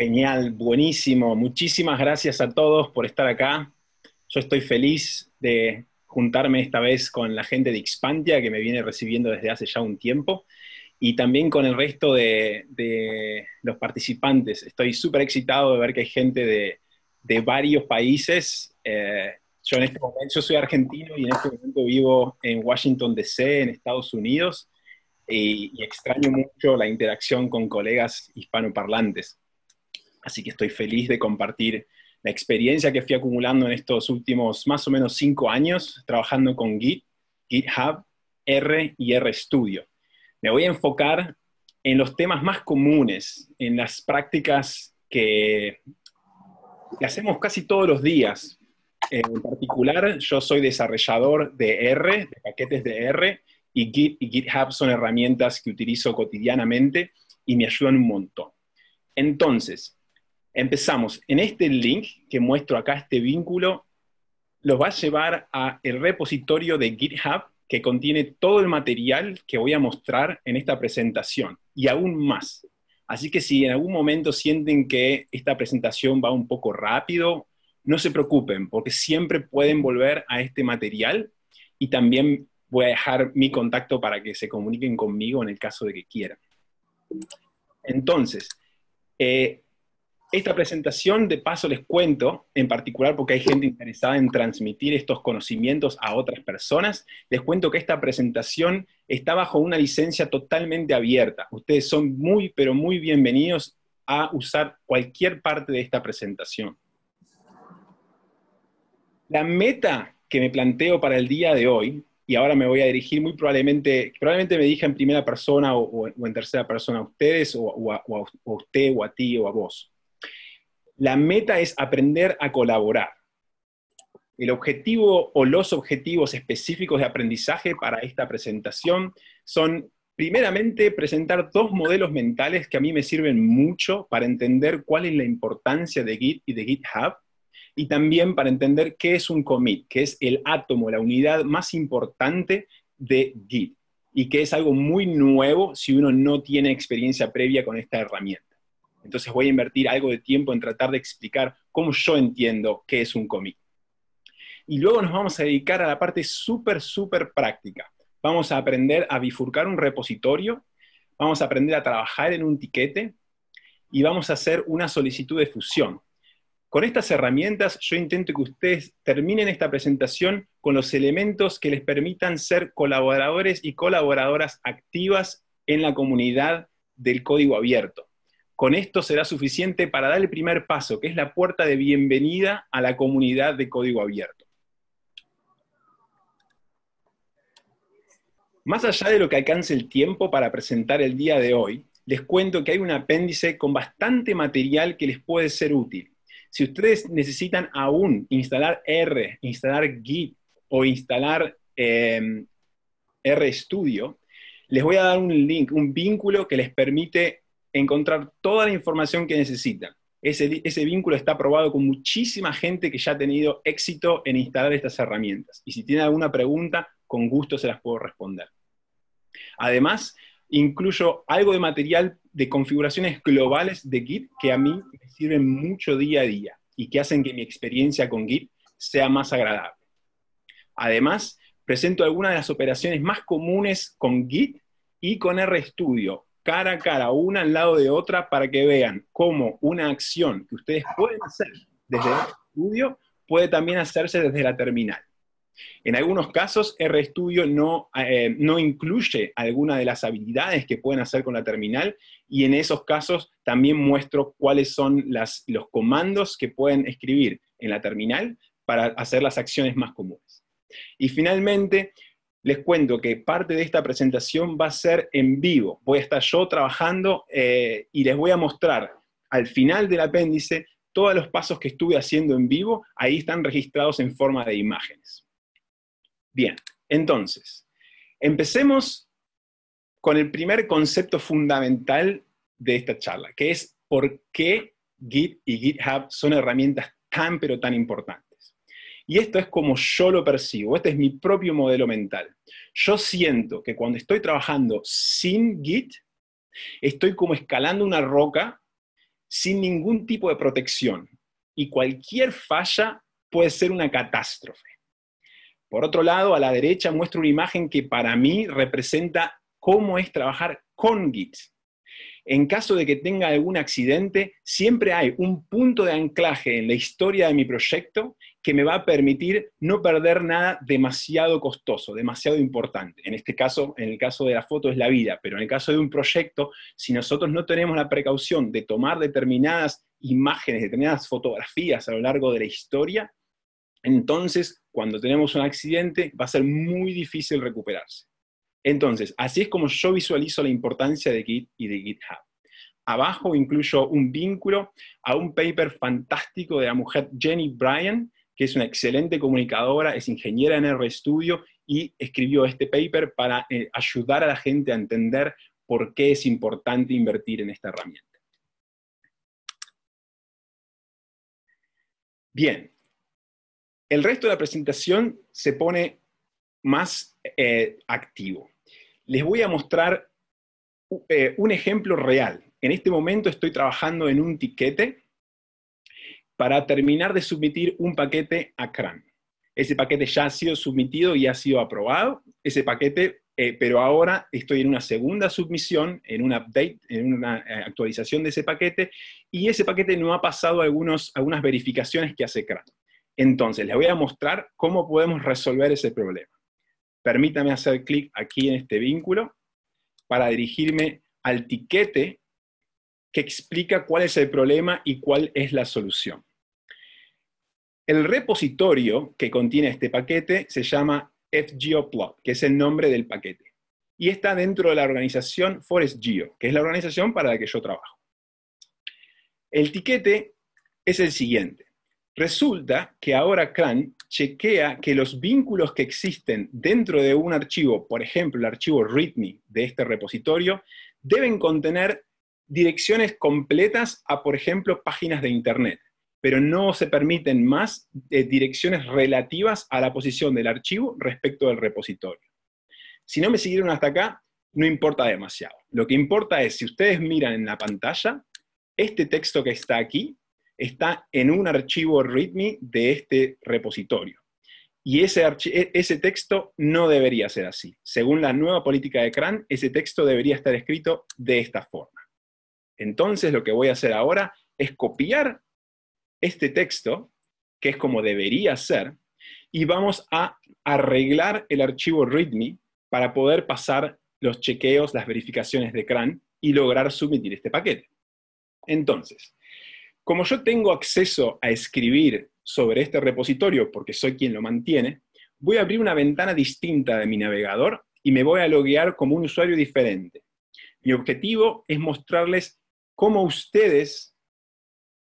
Genial, buenísimo. Muchísimas gracias a todos por estar acá. Yo estoy feliz de juntarme esta vez con la gente de expandia que me viene recibiendo desde hace ya un tiempo, y también con el resto de, los participantes. Estoy súper excitado de ver que hay gente de, varios países. Eh, yo en este momento, soy argentino y en este momento vivo en Washington DC, en Estados Unidos, y, y extraño mucho la interacción con colegas hispanoparlantes. Así que estoy feliz de compartir la experiencia que fui acumulando en estos últimos más o menos cinco años trabajando con Git, GitHub, R y RStudio. Me voy a enfocar en los temas más comunes, en las prácticas que, que hacemos casi todos los días. Eh, en particular, yo soy desarrollador de R, de paquetes de R, y Git y GitHub son herramientas que utilizo cotidianamente y me ayudan un montón. Entonces, Empezamos en este link que muestro acá, este vínculo, los va a llevar al repositorio de GitHub que contiene todo el material que voy a mostrar en esta presentación y aún más. Así que si en algún momento sienten que esta presentación va un poco rápido, no se preocupen porque siempre pueden volver a este material y también voy a dejar mi contacto para que se comuniquen conmigo en el caso de que quieran. Entonces, eh, esta presentación, de paso les cuento, en particular porque hay gente interesada en transmitir estos conocimientos a otras personas, les cuento que esta presentación está bajo una licencia totalmente abierta. Ustedes son muy, pero muy bienvenidos a usar cualquier parte de esta presentación. La meta que me planteo para el día de hoy, y ahora me voy a dirigir muy probablemente, probablemente me dije en primera persona o, en tercera persona a ustedes o a usted o a ti o a vos. La meta es aprender a colaborar. El objetivo o los objetivos específicos de aprendizaje para esta presentación son, primeramente, presentar dos modelos mentales que a mí me sirven mucho para entender cuál es la importancia de Git y de GitHub, y también para entender qué es un commit, que es el átomo, la unidad más importante de Git, y que es algo muy nuevo si uno no tiene experiencia previa con esta herramienta. Entonces voy a invertir algo de tiempo en tratar de explicar cómo yo entiendo qué es un cómic. Y luego nos vamos a dedicar a la parte súper, súper práctica. Vamos a aprender a bifurcar un repositorio, vamos a aprender a trabajar en un tiquete y vamos a hacer una solicitud de fusión. Con estas herramientas yo intento que ustedes terminen esta presentación con los elementos que les permitan ser colaboradores y colaboradoras activas en la comunidad del código abierto. Con esto será suficiente para dar el primer paso, que es la puerta de bienvenida a la comunidad de código abierto. Más allá de lo que alcance el tiempo para presentar el día de hoy, les cuento que hay un apéndice con bastante material que les puede ser útil. Si ustedes necesitan aún instalar R, instalar Git o instalar em, R RStudio, les voy a dar un link, un vínculo que les permite encontrar toda la información que necesitan. Ese, vínculo está probado con muchísima gente que ya ha tenido éxito en instalar estas herramientas. Y si tiene alguna pregunta, con gusto se las puedo responder. Además, incluyo algo de material de configuraciones globales de Git que a mí me sirven mucho día a día y que hacen que mi experiencia con Git sea más agradable. Además, presento algunas de las operaciones más comunes con Git y con RStudio cara a cara, una al lado de otra, para que vean cómo una acción que ustedes pueden hacer desde el estudio puede también hacerse desde la terminal. En algunos casos, RStudio no, eh, no incluye alguna de las habilidades que pueden hacer con la terminal y en esos casos también muestro cuáles son los comandos que pueden escribir en la terminal para hacer las acciones más comunes. Y finalmente, les cuento que parte de esta presentación va a ser en vivo. Voy a estar yo trabajando eh, y les voy a mostrar al final del apéndice todos los pasos que estuve haciendo en vivo. Ahí están registrados en forma de imágenes. Bien, entonces, empecemos con el primer concepto fundamental de esta charla, que es por qué Git y GitHub son herramientas tan pero tan importantes. Y esto es como yo lo percibo, este es mi propio modelo mental. Yo siento que cuando estoy trabajando sin Git, estoy como escalando una roca sin ningún tipo de protección. Y cualquier falla puede ser una catástrofe. Por otro lado, a la derecha muestro una imagen que para mí representa cómo es trabajar con Git. En caso de que tenga algún accidente, siempre hay un punto de anclaje en la historia de mi proyecto que me va a permitir no perder nada demasiado costoso, demasiado importante. En este caso, en el caso de la foto es la vida, pero en el caso de un proyecto, si nosotros no tenemos la precaución de tomar determinadas imágenes, determinadas fotografías a lo largo de la historia, entonces cuando tenemos un accidente va a ser muy difícil recuperarse. Entonces, así es como yo visualizo la importancia de Git y de GitHub. Abajo incluyo un vínculo a un paper fantástico de la mujer Jenny Bryan, que es una excelente comunicadora, es ingeniera en RStudio y escribió este paper para eh, ayudar a la gente a entender por qué es importante invertir en esta herramienta. Bien, el resto de la presentación se pone más eh, activo. Les voy a mostrar eh, un ejemplo real. En este momento estoy trabajando en un tiquete para terminar de submitir un paquete a CRAN. Ese paquete ya ha sido submitido y ha sido aprobado. Ese paquete, eh, pero ahora estoy en una segunda submisión, en un update, en una eh, actualización de ese paquete, y ese paquete no ha pasado algunas verificaciones que hace CRAN. Entonces, les voy a mostrar cómo podemos resolver ese problema. Permítame hacer clic aquí en este vínculo para dirigirme al tiquete que explica cuál es el problema y cuál es la solución. El repositorio que contiene este paquete se llama FGeoplot, que es el nombre del paquete. Y está dentro de la organización ForestGeo, que es la organización para la que yo trabajo. El tiquete es el siguiente. Resulta que ahora CRAN chequea que los vínculos que existen dentro de un archivo, por ejemplo, el archivo README de este repositorio, deben contener direcciones completas a, por ejemplo, páginas de Internet pero no se permiten más eh, direcciones relativas a la posición del archivo respecto del repositorio. Si no me siguieron hasta acá, no importa demasiado. Lo que importa es, si ustedes miran en la pantalla, este texto que está aquí está en un archivo README de este repositorio. Y ese, e, ese texto no debería ser así. Según la nueva política de CRAN, ese texto debería estar escrito de esta forma. Entonces, lo que voy a hacer ahora es copiar este texto, que es como debería ser, y vamos a arreglar el archivo README para poder pasar los chequeos, las verificaciones de CRAN y lograr submitir este paquete. Entonces, como yo tengo acceso a escribir sobre este repositorio porque soy quien lo mantiene, voy a abrir una ventana distinta de mi navegador y me voy a loguear como un usuario diferente. Mi objetivo es mostrarles cómo ustedes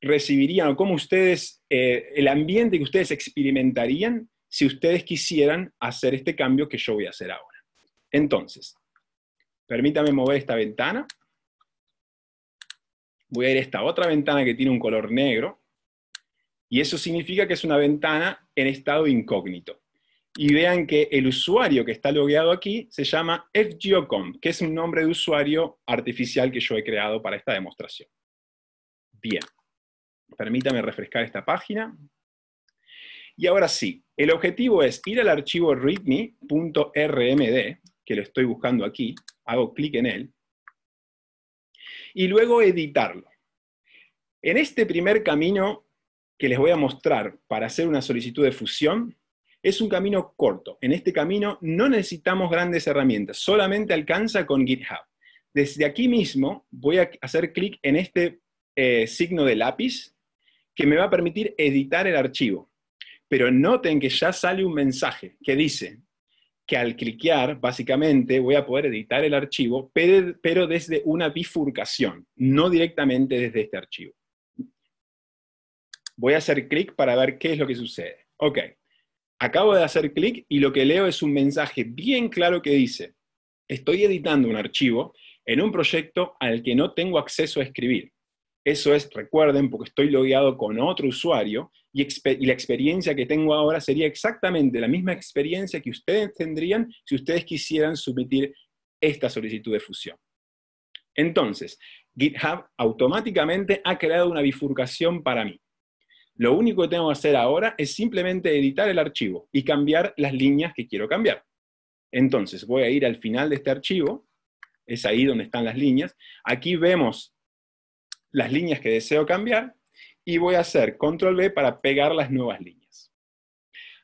recibirían o cómo ustedes, eh, el ambiente que ustedes experimentarían si ustedes quisieran hacer este cambio que yo voy a hacer ahora. Entonces, permítame mover esta ventana. Voy a ir a esta otra ventana que tiene un color negro. Y eso significa que es una ventana en estado incógnito. Y vean que el usuario que está logueado aquí se llama FGO.com, que es un nombre de usuario artificial que yo he creado para esta demostración. Bien. Permítame refrescar esta página. Y ahora sí, el objetivo es ir al archivo readme.rmd, que lo estoy buscando aquí, hago clic en él, y luego editarlo. En este primer camino que les voy a mostrar para hacer una solicitud de fusión, es un camino corto. En este camino no necesitamos grandes herramientas, solamente alcanza con GitHub. Desde aquí mismo voy a hacer clic en este eh, signo de lápiz que me va a permitir editar el archivo. Pero noten que ya sale un mensaje que dice que al cliquear, básicamente, voy a poder editar el archivo, pero desde una bifurcación, no directamente desde este archivo. Voy a hacer clic para ver qué es lo que sucede. Ok, acabo de hacer clic y lo que leo es un mensaje bien claro que dice, estoy editando un archivo en un proyecto al que no tengo acceso a escribir. Eso es, recuerden, porque estoy logueado con otro usuario y, la experiencia que tengo ahora sería exactamente la misma experiencia que ustedes tendrían si ustedes quisieran submitir esta solicitud de fusión. Entonces, GitHub automáticamente ha creado una bifurcación para mí. Lo único que tengo que hacer ahora es simplemente editar el archivo y cambiar las líneas que quiero cambiar. Entonces, voy a ir al final de este archivo, es ahí donde están las líneas. Aquí vemos las líneas que deseo cambiar y voy a hacer control B para pegar las nuevas líneas.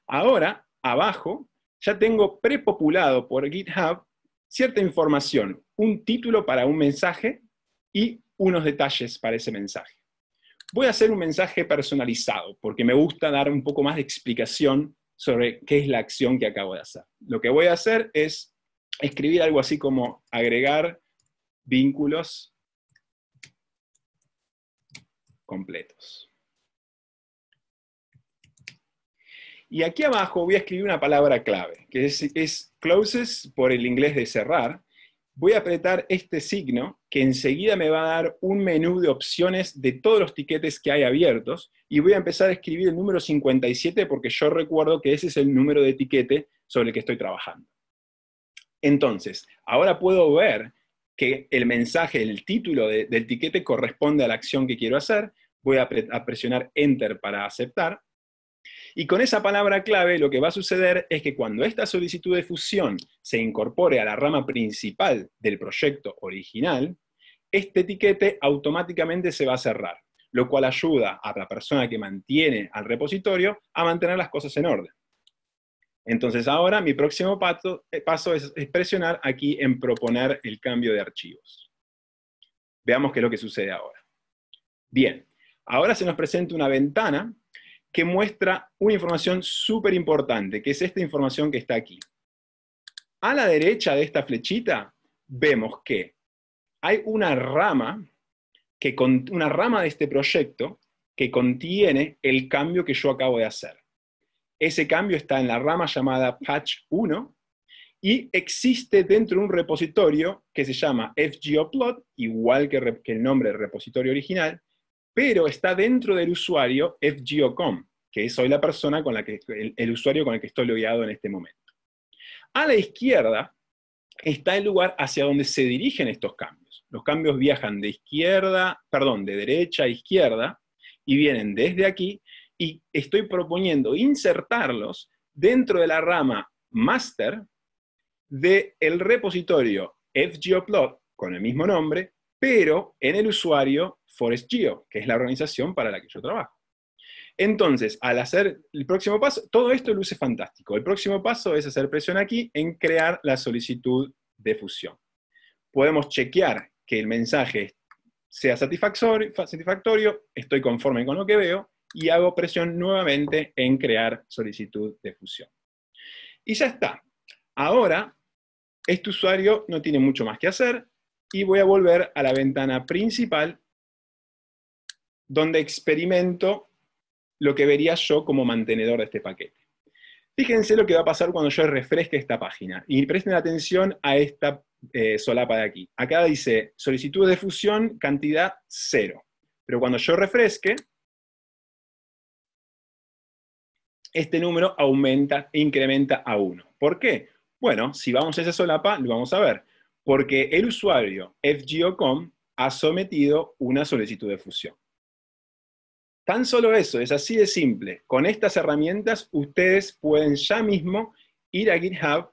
Ahora, abajo, ya tengo prepopulado por GitHub cierta información, un título para un mensaje y unos detalles para ese mensaje. Voy a hacer un mensaje personalizado porque me gusta dar un poco más de explicación sobre qué es la acción que acabo de hacer. Lo que voy a hacer es escribir algo así como agregar vínculos completos. Y aquí abajo voy a escribir una palabra clave, que es, closes por el inglés de cerrar. Voy a apretar este signo que enseguida me va a dar un menú de opciones de todos los tiquetes que hay abiertos y voy a empezar a escribir el número 57 porque yo recuerdo que ese es el número de etiquete sobre el que estoy trabajando. Entonces, ahora puedo ver que el mensaje, el título del tiquete corresponde a la acción que quiero hacer. Voy a, a presionar Enter para aceptar. Y con esa palabra clave lo que va a suceder es que cuando esta solicitud de fusión se incorpore a la rama principal del proyecto original, este etiquete automáticamente se va a cerrar, lo cual ayuda a la persona que mantiene al repositorio a mantener las cosas en orden. Entonces ahora mi próximo eh, paso, es, presionar aquí en proponer el cambio de archivos. Veamos qué es lo que sucede ahora. Bien, ahora se nos presenta una ventana que muestra una información súper importante, que es esta información que está aquí. A la derecha de esta flechita vemos que hay una rama, que una rama de este proyecto que contiene el cambio que yo acabo de hacer. Ese cambio está en la rama llamada patch 1 y existe dentro de un repositorio que se llama plot igual que, el nombre del repositorio original, pero está dentro del usuario fgocom, que es la persona con la que, el, usuario con el que estoy logueado en este momento. A la izquierda está el lugar hacia donde se dirigen estos cambios. Los cambios viajan de izquierda, perdón, de derecha a izquierda y vienen desde aquí y estoy proponiendo insertarlos dentro de la rama master del repositorio fgeoplot con el mismo nombre, pero en el usuario ForestGeo, que es la organización para la que yo trabajo. Entonces, al hacer el próximo paso, todo esto luce fantástico. El próximo paso es hacer presión aquí en crear la solicitud de fusión. Podemos chequear que el mensaje sea satisfactorio, estoy conforme con lo que veo, y hago presión nuevamente en crear solicitud de fusión. Y ya está. Ahora, este usuario no tiene mucho más que hacer y voy a volver a la ventana principal donde experimento lo que vería yo como mantenedor de este paquete. Fíjense lo que va a pasar cuando yo refresque esta página y presten atención a esta eh, solapa de aquí. Acá dice solicitud de fusión, cantidad cero. Pero cuando yo refresque, este número aumenta, e incrementa a uno. ¿Por qué? Bueno, si vamos a esa solapa, lo vamos a ver. Porque el usuario FGOCOM ha sometido una solicitud de fusión. Tan solo eso, es así de simple. Con estas herramientas, ustedes pueden ya mismo ir a GitHub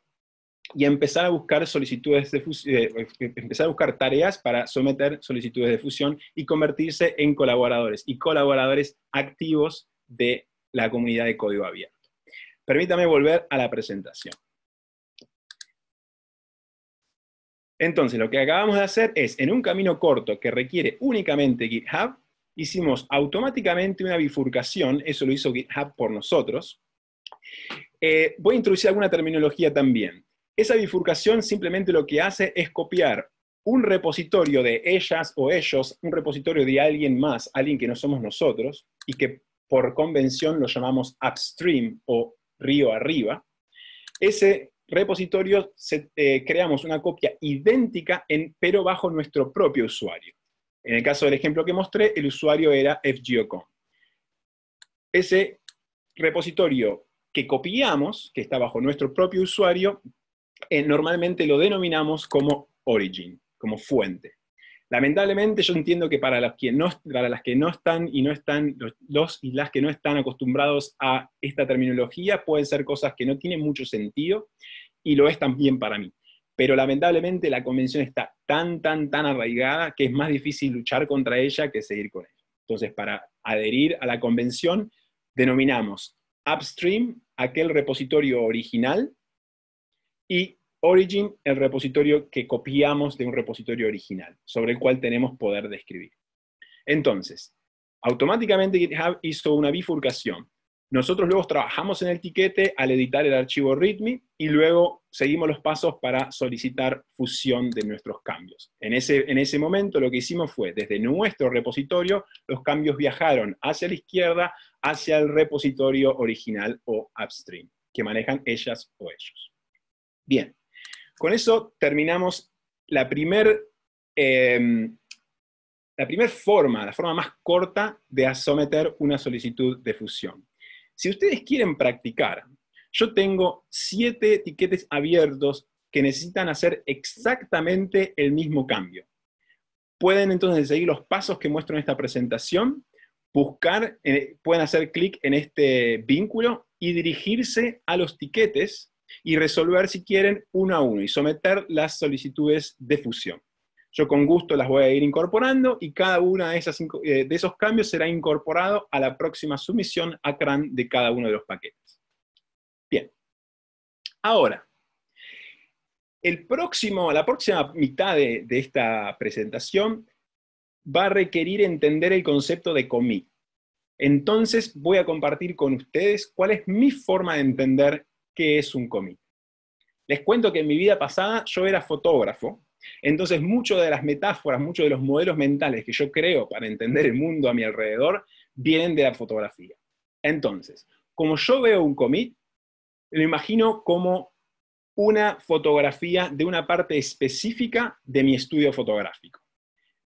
y empezar a buscar solicitudes de eh, eh, empezar a buscar tareas para someter solicitudes de fusión y convertirse en colaboradores y colaboradores activos de la comunidad de código abierto. Permítame volver a la presentación. Entonces, lo que acabamos de hacer es, en un camino corto que requiere únicamente GitHub, hicimos automáticamente una bifurcación, eso lo hizo GitHub por nosotros. Eh, voy a introducir alguna terminología también. Esa bifurcación simplemente lo que hace es copiar un repositorio de ellas o ellos, un repositorio de alguien más, alguien que no somos nosotros, y que por convención lo llamamos upstream o río arriba. Ese repositorio eh, creamos una copia idéntica, en, pero bajo nuestro propio usuario. En el caso del ejemplo que mostré, el usuario era fgeocom. Ese repositorio que copiamos, que está bajo nuestro propio usuario, eh, normalmente lo denominamos como origin, como fuente. Lamentablemente yo entiendo que para las que no, están y no están, los, y las que no están acostumbrados a esta terminología, pueden ser cosas que no tienen mucho sentido, y lo es también para mí. Pero lamentablemente la convención está tan, tan, tan arraigada que es más difícil luchar contra ella que seguir con ella. Entonces, para adherir a la convención, denominamos upstream aquel repositorio original y origin, el repositorio que copiamos de un repositorio original, sobre el cual tenemos poder de escribir. Entonces, automáticamente GitHub hizo una bifurcación. Nosotros luego trabajamos en el tiquete al editar el archivo README y luego seguimos los pasos para solicitar fusión de nuestros cambios. En ese, en ese momento lo que hicimos fue, desde nuestro repositorio, los cambios viajaron hacia la izquierda, hacia el repositorio original o upstream, que manejan ellas o ellos. Bien, con eso terminamos la primera em, la primer forma, la forma más corta de someter una solicitud de fusión. Si ustedes quieren practicar, yo tengo siete tiquetes abiertos que necesitan hacer exactamente el mismo cambio. Pueden entonces seguir los pasos que muestro en esta presentación, buscar, eh, pueden hacer clic en este vínculo y dirigirse a los tiquetes y resolver, si quieren, uno a uno y someter las solicitudes de fusión. Yo con gusto las voy a ir incorporando y cada uno eh, de, esos cambios será incorporado a la próxima sumisión a CRAN de cada uno de los paquetes. Bien. Ahora, la próxima mitad de, de esta presentación va a requerir entender el concepto de commit. Entonces voy a compartir con ustedes cuál es mi forma de entender qué es un cómic. Les cuento que en mi vida pasada yo era fotógrafo, entonces muchas de las metáforas, muchos de los modelos mentales que yo creo para entender el mundo a mi alrededor vienen de la fotografía. Entonces, como yo veo un cómic, lo imagino como una fotografía de una parte específica de mi estudio fotográfico.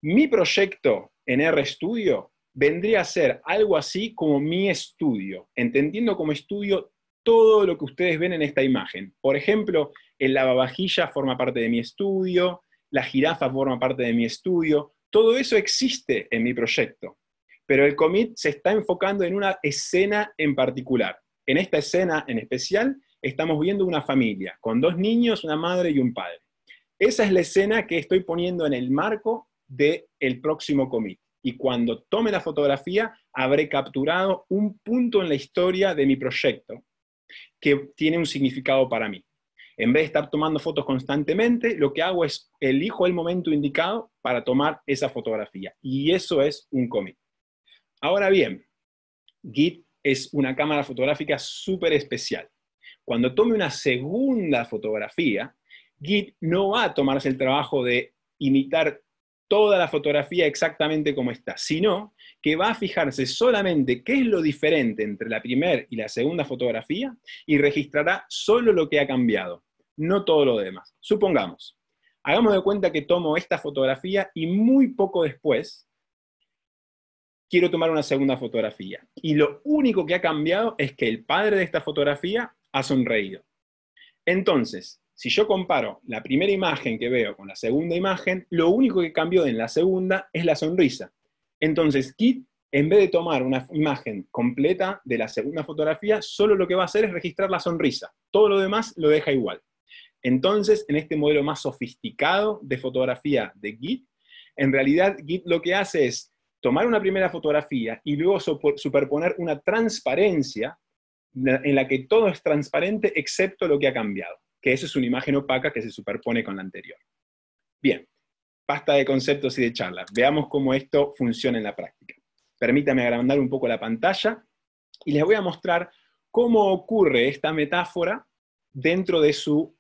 Mi proyecto en RStudio vendría a ser algo así como mi estudio, entendiendo como estudio todo lo que ustedes ven en esta imagen. Por ejemplo, el lavavajilla forma parte de mi estudio, la jirafa forma parte de mi estudio, todo eso existe en mi proyecto, pero el commit se está enfocando en una escena en particular. En esta escena en especial estamos viendo una familia con dos niños, una madre y un padre. Esa es la escena que estoy poniendo en el marco del el próximo commit. Y cuando tome la fotografía, habré capturado un punto en la historia de mi proyecto que tiene un significado para mí. En vez de estar tomando fotos constantemente, lo que hago es elijo el momento indicado para tomar esa fotografía. Y eso es un commit. Ahora bien, Git es una cámara fotográfica súper especial. Cuando tome una segunda fotografía, Git no va a tomarse el trabajo de imitar toda la fotografía exactamente como está, sino que va a fijarse solamente qué es lo diferente entre la primera y la segunda fotografía y registrará solo lo que ha cambiado, no todo lo demás. Supongamos, hagamos de cuenta que tomo esta fotografía y muy poco después quiero tomar una segunda fotografía. Y lo único que ha cambiado es que el padre de esta fotografía ha sonreído. Entonces, si yo comparo la primera imagen que veo con la segunda imagen, lo único que cambió en la segunda es la sonrisa. Entonces, Kit, en vez de tomar una imagen completa de la segunda fotografía, solo lo que va a hacer es registrar la sonrisa. Todo lo demás lo deja igual. Entonces, en este modelo más sofisticado de fotografía de Git, en realidad Git lo que hace es tomar una primera fotografía y luego superponer una transparencia en la que todo es transparente excepto lo que ha cambiado que esa es una imagen opaca que se superpone con la anterior. Bien, basta de conceptos y de charlas. Veamos cómo esto funciona en la práctica. Permítame agrandar un poco la pantalla y les voy a mostrar cómo ocurre esta metáfora dentro de su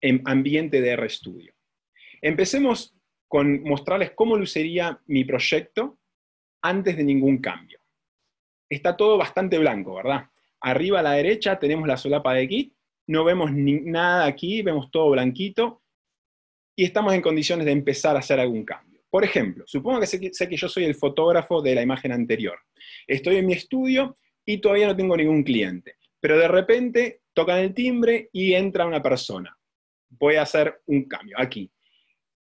em, ambiente de RStudio. Empecemos con mostrarles cómo lucería mi proyecto antes de ningún cambio. Está todo bastante blanco, ¿verdad? Arriba a la derecha tenemos la solapa de Git no vemos nada aquí, vemos todo blanquito y estamos en condiciones de empezar a hacer algún cambio. Por ejemplo, supongo que sé, que yo soy el fotógrafo de la imagen anterior. Estoy en mi estudio y todavía no tengo ningún cliente, pero de repente tocan el timbre y entra una persona. Voy a hacer un cambio aquí.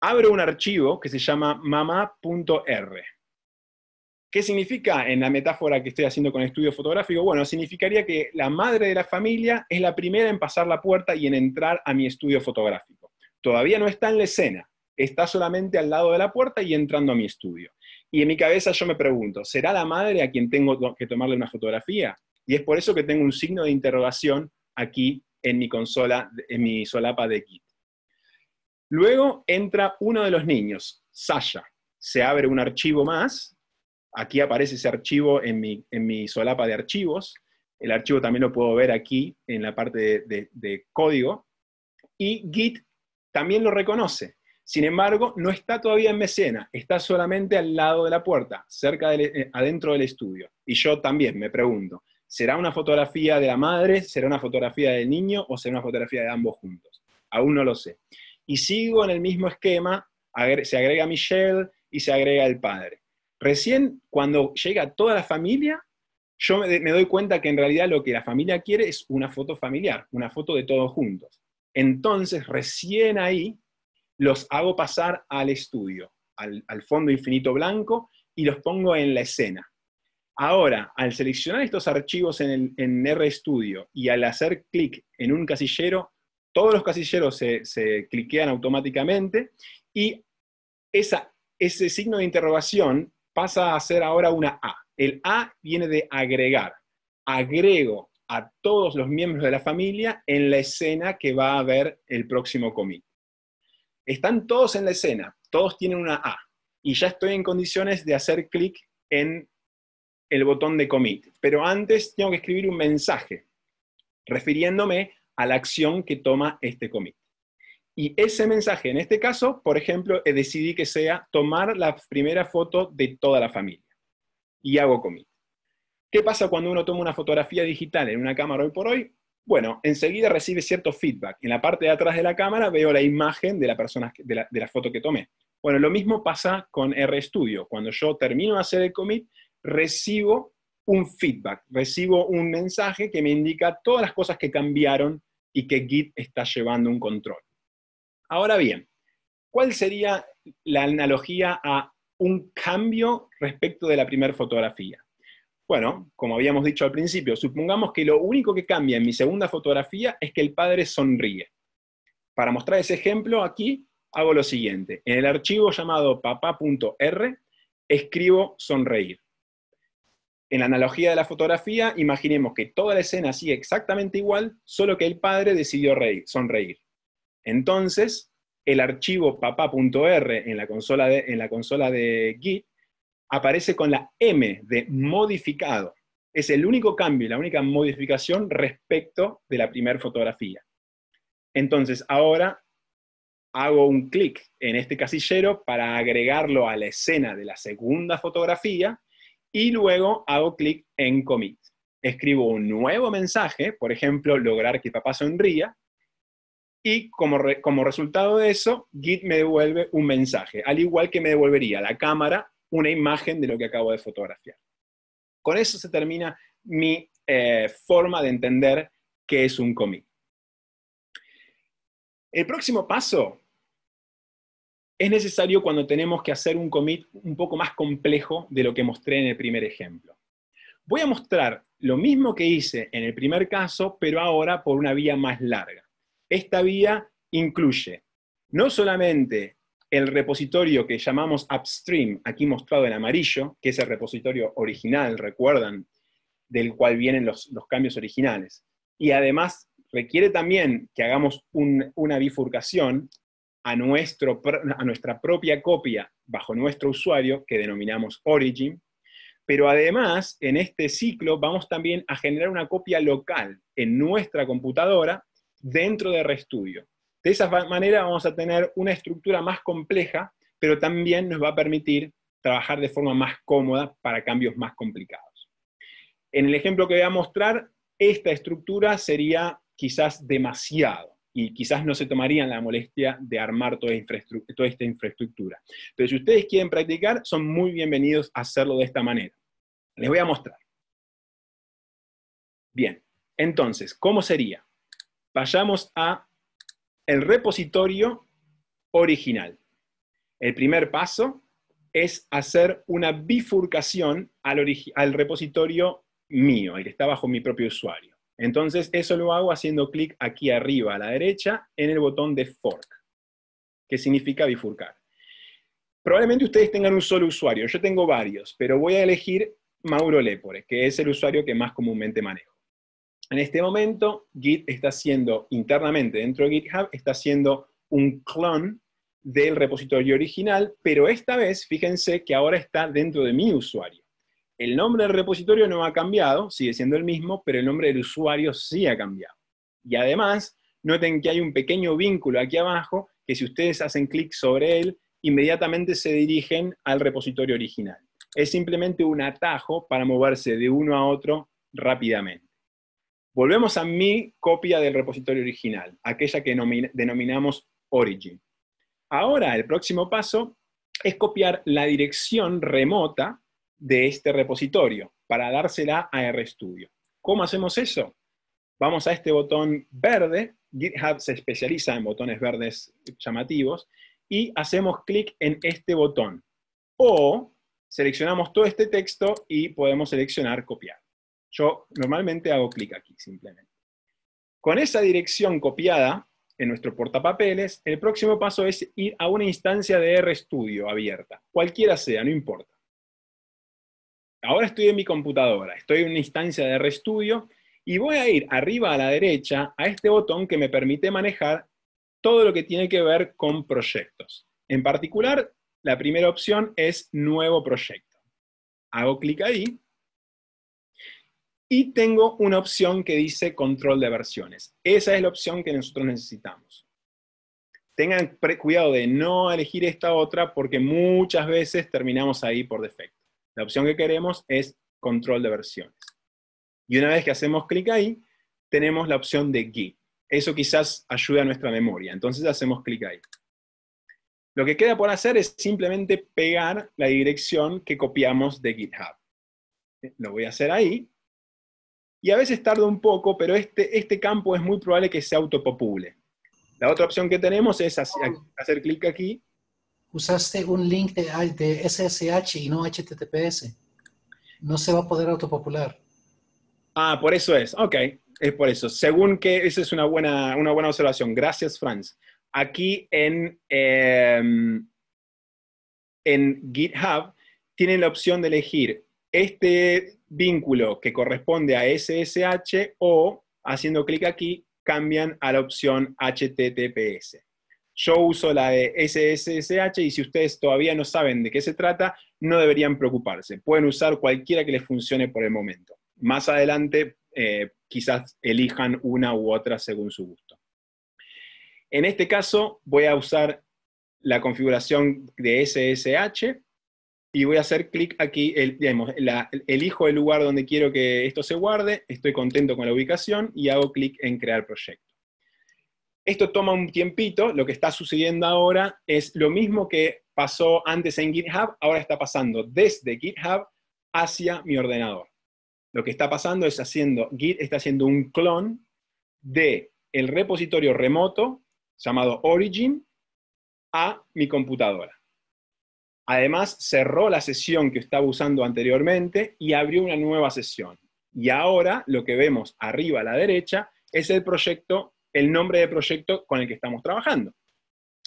Abro un archivo que se llama mamá.r ¿Qué significa en la metáfora que estoy haciendo con el estudio fotográfico? Bueno, significaría que la madre de la familia es la primera en pasar la puerta y en entrar a mi estudio fotográfico. Todavía no está en la escena, está solamente al lado de la puerta y entrando a mi estudio. Y en mi cabeza yo me pregunto, ¿será la madre a quien tengo que tomarle una fotografía? Y es por eso que tengo un signo de interrogación aquí en mi consola, en mi solapa de kit. Luego entra uno de los niños, Sasha. Se abre un archivo más Aquí aparece ese archivo en mi, solapa de archivos. El archivo también lo puedo ver aquí en la parte de, código. Y Git también lo reconoce. Sin embargo, no está todavía en mecena, está solamente al lado de la puerta, cerca eh, adentro del estudio. Y yo también me pregunto, ¿será una fotografía de la madre, será una fotografía del niño o será una fotografía de ambos juntos? Aún no lo sé. Y sigo en el mismo esquema, se agrega Michelle y se agrega el padre. Recién cuando llega toda la familia, yo me, doy cuenta que en realidad lo que la familia quiere es una foto familiar, una foto de todos juntos. Entonces, recién ahí los hago pasar al estudio, al, fondo infinito blanco, y los pongo en la escena. Ahora, al seleccionar estos archivos en, el, RStudio y al hacer clic en un casillero, todos los casilleros se, cliquean automáticamente y esa, ese signo de interrogación pasa a hacer ahora una A. El A viene de agregar. Agrego a todos los miembros de la familia en la escena que va a ver el próximo commit. Están todos en la escena, todos tienen una A, y ya estoy en condiciones de hacer clic en el botón de commit. Pero antes tengo que escribir un mensaje refiriéndome a la acción que toma este commit. Y ese mensaje, en este caso, por ejemplo, eh, decidí que sea tomar la primera foto de toda la familia. Y hago commit. ¿Qué pasa cuando uno toma una fotografía digital en una cámara hoy por hoy? Bueno, enseguida recibe cierto feedback. En la parte de atrás de la cámara veo la imagen de la, persona, de la, de la foto que tomé. Bueno, lo mismo pasa con RStudio. Cuando yo termino de hacer el commit, recibo un feedback, recibo un mensaje que me indica todas las cosas que cambiaron y que Git está llevando un control. Ahora bien, ¿cuál sería la analogía a un cambio respecto de la primera fotografía? Bueno, como habíamos dicho al principio, supongamos que lo único que cambia en mi segunda fotografía es que el padre sonríe. Para mostrar ese ejemplo aquí, hago lo siguiente. En el archivo llamado papá.r, escribo sonreír. En la analogía de la fotografía, imaginemos que toda la escena sigue exactamente igual, solo que el padre decidió reír, sonreír. Entonces, el archivo papá.r en, la consola de, Git aparece con la M de modificado. Es el único cambio, la única modificación respecto de la primera fotografía. Entonces, ahora hago un clic en este casillero para agregarlo a la escena de la segunda fotografía y luego hago clic en commit. Escribo un nuevo mensaje, por ejemplo, lograr que papá sonría, y como, resultado de eso, Git me devuelve un mensaje, al igual que me devolvería la cámara una imagen de lo que acabo de fotografiar. Con eso se termina mi eh, forma de entender qué es un commit. El próximo paso es necesario cuando tenemos que hacer un commit un poco más complejo de lo que mostré en el primer ejemplo. Voy a mostrar lo mismo que hice en el primer caso, pero ahora por una vía más larga. Esta vía incluye no solamente el repositorio que llamamos upstream, aquí mostrado en amarillo, que es el repositorio original, recuerdan, del cual vienen los, cambios originales. Y además requiere también que hagamos una bifurcación a nuestra propia copia bajo nuestro usuario, que denominamos origin, pero además en este ciclo vamos también a generar una copia local en nuestra computadora dentro de RESTudio. De esa manera vamos a tener una estructura más compleja, pero también nos va a permitir trabajar de forma más cómoda para cambios más complicados. En el ejemplo que voy a mostrar, esta estructura sería quizás demasiado y quizás no se tomarían la molestia de armar toda, esta infraestructura. Pero si ustedes quieren practicar, son muy bienvenidos a hacerlo de esta manera. Les voy a mostrar. Bien, entonces, ¿cómo sería? Vayamos a el repositorio original. El primer paso es hacer una bifurcación al, repositorio mío, el que está bajo mi propio usuario. Entonces, eso lo hago haciendo clic aquí arriba a la derecha en el botón de fork, que significa bifurcar. Probablemente ustedes tengan un solo usuario, yo tengo varios, pero voy a elegir Mauro Lepore, que es el usuario que más comúnmente manejo en este momento Git está haciendo internamente dentro de GitHub, está haciendo un clon del repositorio original, pero esta vez fíjense que ahora está dentro de mi usuario. El nombre del repositorio no ha cambiado, sigue siendo el mismo, pero el nombre del usuario sí ha cambiado. Y además, noten que hay un pequeño vínculo aquí abajo, que si ustedes hacen clic sobre él, inmediatamente se dirigen al repositorio original. Es simplemente un atajo para moverse de uno a otro rápidamente. Volvemos a mi copia del repositorio original, aquella que denominamos origin. Ahora, el próximo paso es copiar la dirección remota de este repositorio para dársela a RStudio. ¿Cómo hacemos eso? Vamos a este botón verde, GitHub se especializa en botones verdes llamativos, y hacemos clic en este botón. O seleccionamos todo este texto y podemos seleccionar copiar. Yo normalmente hago clic aquí, simplemente. Con esa dirección copiada en nuestro portapapeles, el próximo paso es ir a una instancia de RStudio abierta, cualquiera sea, no importa. Ahora estoy en mi computadora, estoy en una instancia de RStudio y voy a ir arriba a la derecha a este botón que me permite manejar todo lo que tiene que ver con proyectos. En particular, la primera opción es Nuevo proyecto. Hago clic ahí y tengo una opción que dice control de versiones. Esa es la opción que nosotros necesitamos. Tengan cuidado de no elegir esta otra porque muchas veces terminamos ahí por defecto. La opción que queremos es control de versiones. Y una vez que hacemos clic ahí, tenemos la opción de Git. Eso quizás ayuda a nuestra memoria. Entonces hacemos clic ahí. Lo que queda por hacer es simplemente pegar la dirección que copiamos de GitHub. Lo voy a hacer ahí y a veces tarda un poco, pero este, este campo es muy probable que se autopopule. La otra opción que tenemos es oh. hacer, clic aquí. Usaste un link de, SSH y no HTTPS. No se va a poder autopopular. Ah, por eso es. Ok, es por eso. Según que esa es una buena, una buena observación. Gracias, Franz. Aquí en, em, en GitHub tienen la opción de elegir este vínculo que corresponde a SSH o, haciendo clic aquí, cambian a la opción HTTPS. Yo uso la de SSH y si ustedes todavía no saben de qué se trata, no deberían preocuparse. Pueden usar cualquiera que les funcione por el momento. Más adelante eh, quizás elijan una u otra según su gusto. En este caso voy a usar la configuración de SSH y voy a hacer clic aquí, el, elijo el lugar donde quiero que esto se guarde, estoy contento con la ubicación y hago clic en crear proyecto. Esto toma un tiempito, lo que está sucediendo ahora es lo mismo que pasó antes en GitHub, ahora está pasando desde GitHub hacia mi ordenador. Lo que está pasando es haciendo, Git está haciendo un clon de el repositorio remoto llamado Origin a mi computadora. Además, cerró la sesión que estaba usando anteriormente y abrió una nueva sesión. Y ahora lo que vemos arriba a la derecha es el proyecto, el nombre de proyecto con el que estamos trabajando.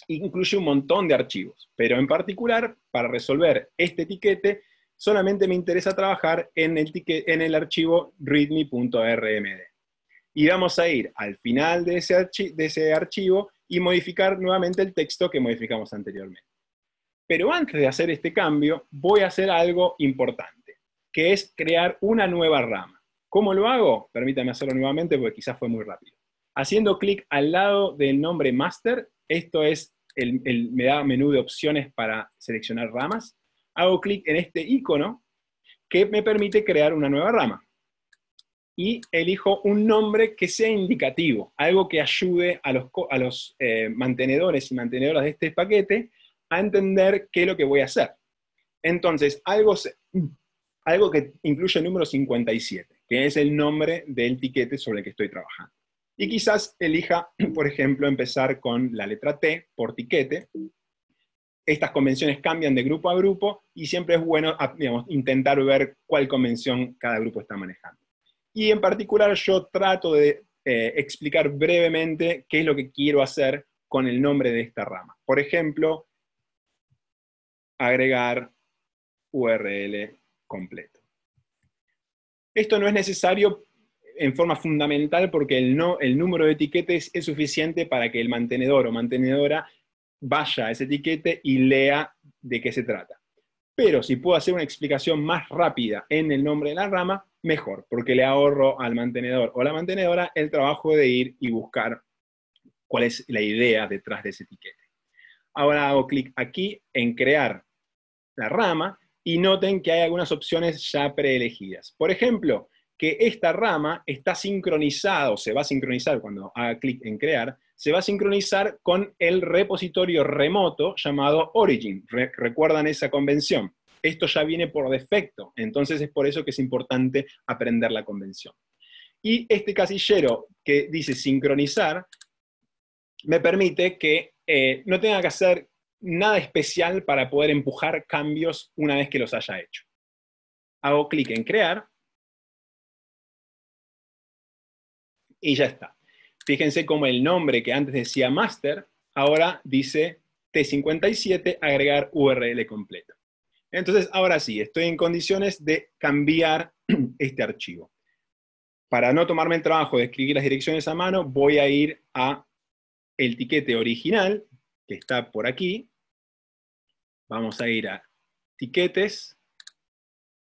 Incluye un montón de archivos, pero en particular, para resolver este etiquete, solamente me interesa trabajar en el, archivo readme.rmd. Y vamos a ir al final de ese archivo y modificar nuevamente el texto que modificamos anteriormente. Pero antes de hacer este cambio, voy a hacer algo importante, que es crear una nueva rama. ¿Cómo lo hago? Permítame hacerlo nuevamente porque quizás fue muy rápido. Haciendo clic al lado del nombre master, esto es, me da menú de opciones para seleccionar ramas. Hago clic en este icono que me permite crear una nueva rama. Y elijo un nombre que sea indicativo, algo que ayude a los, a los eh, mantenedores y mantenedoras de este paquete a entender qué es lo que voy a hacer. Entonces, algo, algo que incluye el número 57, que es el nombre del tiquete sobre el que estoy trabajando. Y quizás elija, por ejemplo, empezar con la letra T por tiquete. Estas convenciones cambian de grupo a grupo y siempre es bueno digamos, intentar ver cuál convención cada grupo está manejando. Y en particular yo trato de eh, explicar brevemente qué es lo que quiero hacer con el nombre de esta rama. Por ejemplo, agregar URL completo. Esto no es necesario en forma fundamental porque el, no, el número de etiquetes es suficiente para que el mantenedor o mantenedora vaya a ese etiquete y lea de qué se trata. Pero si puedo hacer una explicación más rápida en el nombre de la rama, mejor, porque le ahorro al mantenedor o la mantenedora el trabajo de ir y buscar cuál es la idea detrás de ese etiquete. Ahora hago clic aquí en crear la rama, y noten que hay algunas opciones ya preelegidas. Por ejemplo, que esta rama está sincronizada, o se va a sincronizar cuando haga clic en crear, se va a sincronizar con el repositorio remoto llamado Origin. ¿Recuerdan esa convención? Esto ya viene por defecto, entonces es por eso que es importante aprender la convención. Y este casillero que dice sincronizar, me permite que eh, no tenga que hacer nada especial para poder empujar cambios una vez que los haya hecho. Hago clic en crear y ya está. Fíjense cómo el nombre que antes decía master, ahora dice T57 agregar URL completo. Entonces, ahora sí, estoy en condiciones de cambiar este archivo. Para no tomarme el trabajo de escribir las direcciones a mano, voy a ir a el tiquete original, que está por aquí, Vamos a ir a tiquetes,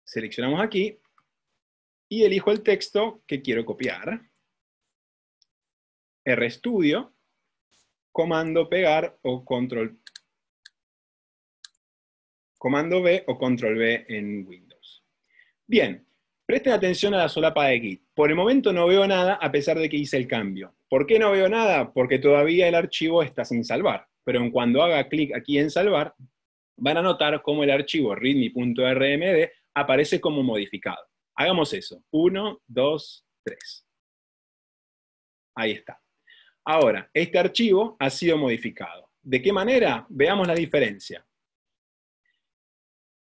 seleccionamos aquí y elijo el texto que quiero copiar. RStudio, comando pegar o control comando B o control B en Windows. Bien, presten atención a la solapa de Git. Por el momento no veo nada a pesar de que hice el cambio. ¿Por qué no veo nada? Porque todavía el archivo está sin salvar. Pero en cuando haga clic aquí en salvar, van a notar cómo el archivo readme.rmd aparece como modificado. Hagamos eso. 1, 2, 3. Ahí está. Ahora, este archivo ha sido modificado. ¿De qué manera? Veamos la diferencia.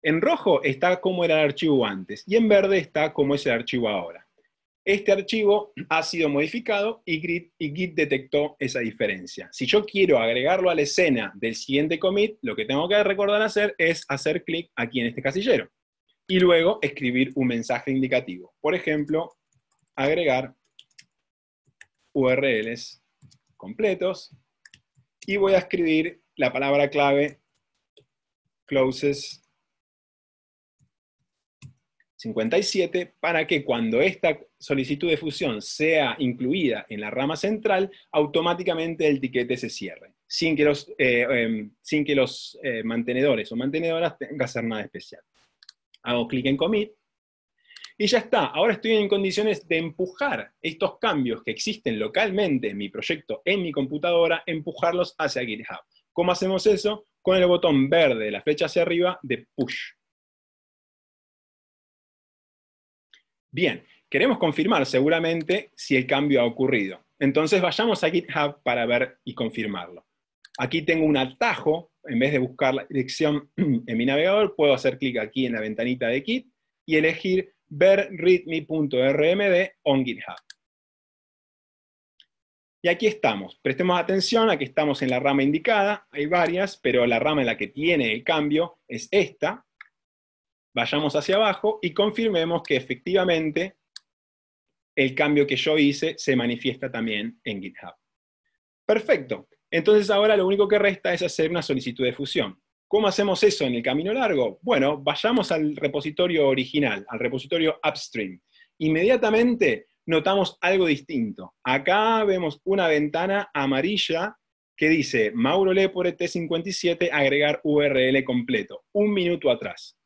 En rojo está como era el archivo antes y en verde está como es el archivo ahora. Este archivo ha sido modificado y Git, detectó esa diferencia. Si yo quiero agregarlo a la escena del siguiente commit, lo que tengo que recordar hacer es hacer clic aquí en este casillero. Y luego escribir un mensaje indicativo. Por ejemplo, agregar URLs completos. Y voy a escribir la palabra clave closes 57 para que cuando esta solicitud de fusión sea incluida en la rama central, automáticamente el tiquete se cierre, sin que los, eh, em, sin que los eh, mantenedores o mantenedoras tengan que hacer nada especial. Hago clic en commit y ya está. Ahora estoy en condiciones de empujar estos cambios que existen localmente en mi proyecto, en mi computadora, empujarlos hacia GitHub. ¿Cómo hacemos eso? Con el botón verde de la flecha hacia arriba de push. Bien, queremos confirmar seguramente si el cambio ha ocurrido. Entonces vayamos a GitHub para ver y confirmarlo. Aquí tengo un atajo, en vez de buscar la dirección en mi navegador, puedo hacer clic aquí en la ventanita de Git y elegir ver readme.rmd on GitHub. Y aquí estamos. Prestemos atención a que estamos en la rama indicada. Hay varias, pero la rama en la que tiene el cambio es esta, vayamos hacia abajo y confirmemos que efectivamente el cambio que yo hice se manifiesta también en GitHub. Perfecto. Entonces ahora lo único que resta es hacer una solicitud de fusión. ¿Cómo hacemos eso en el camino largo? Bueno, vayamos al repositorio original, al repositorio upstream. Inmediatamente notamos algo distinto. Acá vemos una ventana amarilla que dice Mauro Lepore T57 agregar URL completo, un minuto atrás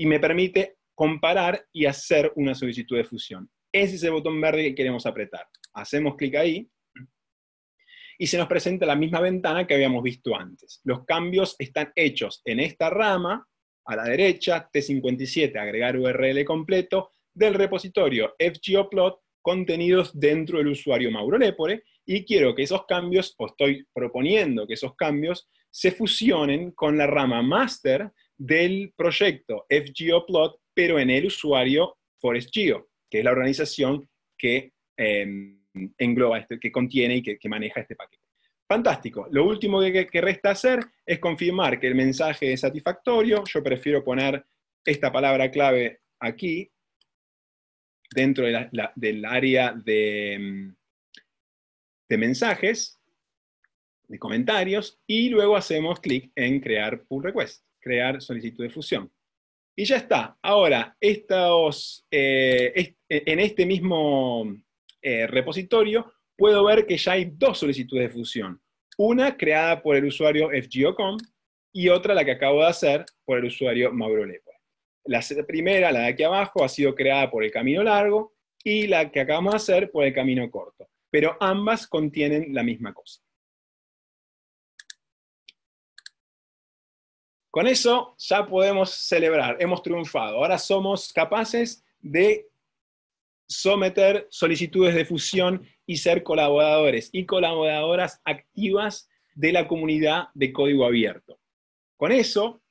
y me permite comparar y hacer una solicitud de fusión. Ese es el botón verde que queremos apretar. Hacemos clic ahí y se nos presenta la misma ventana que habíamos visto antes. Los cambios están hechos en esta rama, a la derecha, T57, agregar URL completo, del repositorio Plot, contenidos dentro del usuario Mauro Lepore, y quiero que esos cambios, o estoy proponiendo que esos cambios, se fusionen con la rama master del proyecto Plot, pero en el usuario ForestGeo, que es la organización que em, engloba, este, que contiene y que, maneja este paquete. Fantástico. Lo último que, resta hacer es confirmar que el mensaje es satisfactorio. Yo prefiero poner esta palabra clave aquí, dentro del área em, de, mensajes, de comentarios, y luego hacemos clic en crear pull request crear solicitud de fusión. Y ya está. Ahora, eh, eh, en este mismo eh, repositorio puedo ver que ya hay dos solicitudes de fusión. Una creada por el usuario FGOCOM y otra la que acabo de hacer por el usuario Mauro Lepo. La primera, la de aquí abajo, ha sido creada por el camino largo y la que acabamos de hacer por el camino corto. Pero ambas contienen la misma cosa. Con eso ya podemos celebrar, hemos triunfado. Ahora somos capaces de someter solicitudes de fusión y ser colaboradores y colaboradoras activas de la comunidad de código abierto. Con eso